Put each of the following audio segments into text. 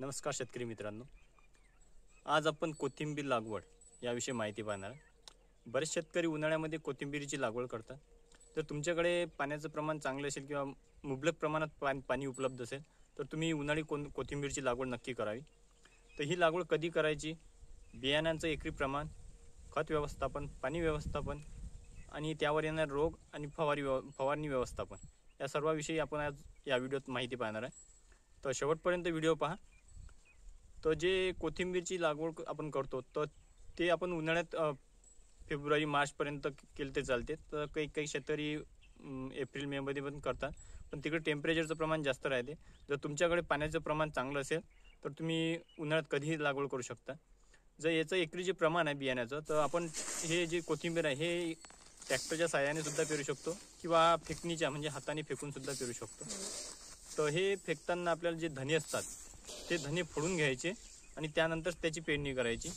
नमस्कार शेतकरी मित्रांनो आज आपण कोथिंबीर लागवड याविषयी माहिती पाहणार बरेच शेतकरी उन्हाळ्यामध्ये कोथिंबीरीची लागवड करतात तर तुमच्याकडे पाण्याचं प्रमाण चांगलं असेल किंवा मुबलक प्रमाणात पाणी पाणी उपलब्ध असेल तर तुम्ही उन्हाळी कोण कोथिंबीरची लागवड नक्की करावी तर ही लागवड कधी करायची बियाण्यांचं एकरी प्रमाण खत व्यवस्थापन पाणी व्यवस्थापन आणि त्यावर येणार रोग आणि फवारी व्यव फवारणी व्यवस्थापन या सर्वाविषयी आपण आज या व्हिडिओत माहिती पाहणार आहे तर शेवटपर्यंत व्हिडिओ पहा तर जे कोथिंबीरची लागवड आपण करतो तर ते आपण उन्हाळ्यात फेब्रुवारी मार्चपर्यंत केले ते चालते तर काही काही शेतकरी एप्रिल मेमध्ये पण करतात पण तिकडे टेम्परेचरचं प्रमाण जास्त राहते जर तुमच्याकडे पाण्याचं प्रमाण चांगलं असेल तर तुम्ही उन्हाळ्यात कधीही लागवड करू शकता जर याचं एकरी जे प्रमाण आहे बियाण्याचं तर आपण हे जे कोथिंबीर आहे हे ट्रॅक्टरच्या साह्याने सुद्धा पेरू शकतो किंवा फेकणीच्या म्हणजे हाताने फेकून सुद्धा पेरू शकतो तर हे फेकताना आपल्याला जे धने असतात ते धने फोडून घ्यायचे आणि त्यानंतर त्याची पेरणी करायची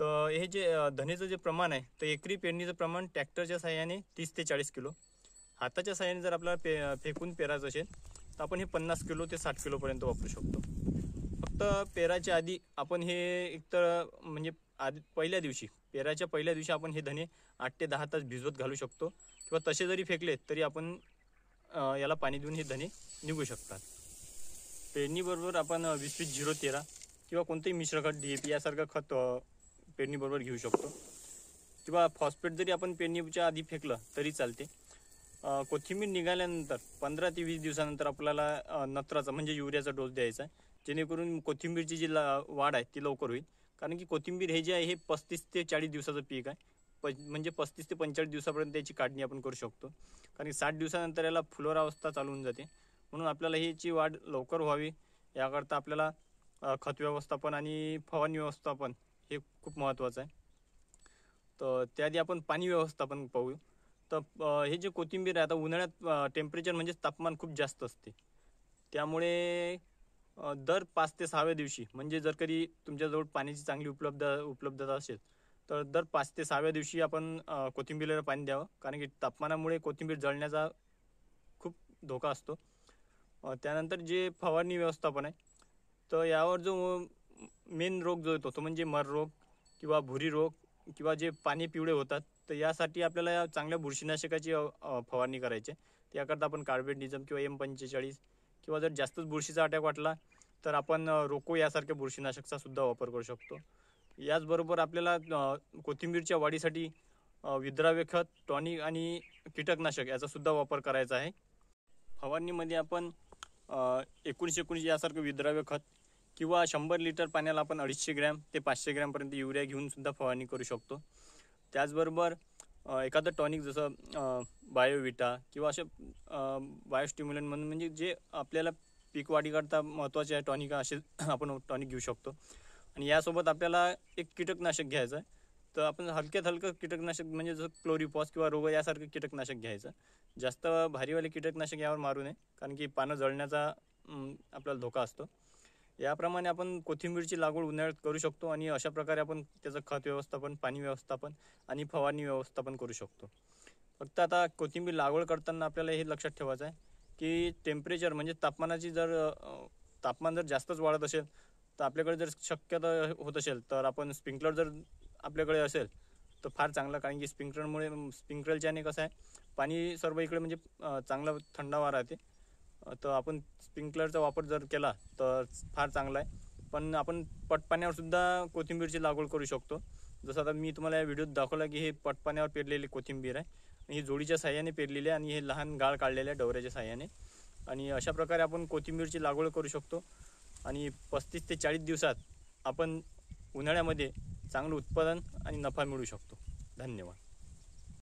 तर हे जे धनेचं जे प्रमाण आहे तर एकरी पेरणीचं प्रमाण ट्रॅक्टरच्या सहाय्याने तीस ते चाळीस किलो हाताच्या सहाय्याने जर आपल्याला पे फेकून पेरायचं असेल तर आपण हे पन्नास किलो ते साठ किलोपर्यंत वापरू शकतो फक्त पेराच्या आधी आपण हे एक तर म्हणजे आधी पहिल्या दिवशी पेराच्या पहिल्या दिवशी आपण हे धने आठ ते दहा तास भिजवत घालू शकतो किंवा तसे जरी फेकले तरी आपण याला पाणी देऊन हे धने निघू शकतात पेरणीबरोबर आपण वीस वीस झिरो तेरा किंवा कोणतंही मिश्र खत डी ए पी यासारखं खत पेरणीबरोबर घेऊ शकतो किंवा फॉस्फेट जरी आपण पेरणीच्या आधी फेकलं तरी चालते कोथिंबीर निघाल्यानंतर पंधरा ते वीस दिवसानंतर आपल्याला नत्राचा म्हणजे युरियाचा डोस द्यायचा आहे जेणेकरून कोथिंबीरची जी ला वाढ आहे ती लवकर होईल कारण की कोथिंबीर हे जे आहे हे पस्तीस ते चाळीस दिवसाचं पीक आहे प म्हणजे पस्तीस ते पंचेचाळीस दिवसापर्यंत याची काढणी आपण करू शकतो कारण की साठ दिवसानंतर याला फुलोरावस्था अवस्था होऊन जाते म्हणून आपल्याला ह्याची वाढ लवकर व्हावी याकरता आपल्याला खत व्यवस्थापन आणि फवारणी व्यवस्थापन हे खूप महत्त्वाचं आहे तर त्याआधी आपण पाणी व्यवस्थापन पाहू तर हे जे कोथिंबीर आहे आता उन्हाळ्यात टेम्परेचर म्हणजेच तापमान खूप जास्त असते त्यामुळे दर पाच ते सहाव्या दिवशी म्हणजे जर कधी तुमच्याजवळ पाण्याची चांगली उपलब्ध उपलब्धता असेल तर दर पाच ते सहाव्या दिवशी आपण कोथिंबीरला पाणी द्यावं कारण की तापमानामुळे कोथिंबीर जळण्याचा खूप धोका असतो त्यानंतर जे फवारणी व्यवस्थापन आहे तर यावर जो मेन रोग जो येतो तो म्हणजे मर रोग किंवा भुरी रोग किंवा जे पाणी पिवळे होतात तर यासाठी आपल्याला या चांगल्या बुरशीनाशकाची फवारणी करायची त्याकरता आपण कार्बेट निजम किंवा एम पंचेचाळीस किंवा जर जास्तच बुरशीचा अटॅक वाटला तर आपण रोको यासारख्या बुरशीनाशकचा सुद्धा वापर करू शकतो याचबरोबर आपल्याला कोथिंबीरच्या वाढीसाठी विद्राव्य खत टॉनिक आणि कीटकनाशक याचासुद्धा वापर करायचा आहे फवारणीमध्ये आपण एकोणीसशे एकोणीस यासारखं विद्राव्य खत किंवा शंभर लिटर पाण्याला आपण अडीचशे ग्रॅम ते पाचशे ग्रॅमपर्यंत युरिया घेऊनसुद्धा फवारणी करू शकतो त्याचबरोबर एखादं टॉनिक जसं बायोविटा किंवा असे बायोस्टिम्युलंट म्हणून म्हणजे जे आपल्याला पीक वाढीकरता महत्त्वाचे आहे टॉनिक असे आपण टॉनिक घेऊ शकतो आणि यासोबत आपल्याला एक कीटकनाशक घ्यायचं आहे तर आपण हलक्यात हलकं कीटकनाशक म्हणजे जसं क्लोरीपॉस किंवा रोग यासारखं कीटकनाशक घ्यायचं जास्त भारीवाले कीटकनाशक यावर मारू नये कारण की पानं जळण्याचा आपल्याला धोका असतो याप्रमाणे आपण कोथिंबीरची लागवड उन्हाळ्यात करू शकतो आणि अशा प्रकारे आपण त्याचं खत व्यवस्थापन पाणी व्यवस्थापन आणि फवारणी व्यवस्थापन करू शकतो फक्त आता कोथिंबीर लागवड करताना आपल्याला हे लक्षात ठेवायचं आहे की टेम्परेचर म्हणजे तापमानाची जर तापमान जर जास्तच वाढत असेल तर आपल्याकडे जर शक्यता होत असेल तर आपण स्प्रिंकलर जर आपल्याकडे असेल तर फार चांगला कारण की स्प्रिंकलरमुळे स्प्रिंकलरच्याने कसं आहे पाणी सर्व इकडे म्हणजे चांगला थंडावा राहते तर आपण स्प्रिंकलरचा वापर जर केला तर फार चांगला आहे पण आपण पटपाण्यावरसुद्धा कोथिंबीरची लागवड करू शकतो जसं आता मी तुम्हाला या व्हिडिओत दाखवला की हे पटपाण्यावर पेरलेली कोथिंबीर आहे ही जोडीच्या साह्याने पेरलेली आहे आणि हे लहान गाळ काढलेलं आहे डवऱ्याच्या साह्याने आणि अशा प्रकारे आपण कोथिंबीरची लागवड करू शकतो आणि पस्तीस ते चाळीस दिवसात आपण उन्हाळ्यामध्ये चांगलं उत्पादन आणि नफा मिळू शकतो धन्यवाद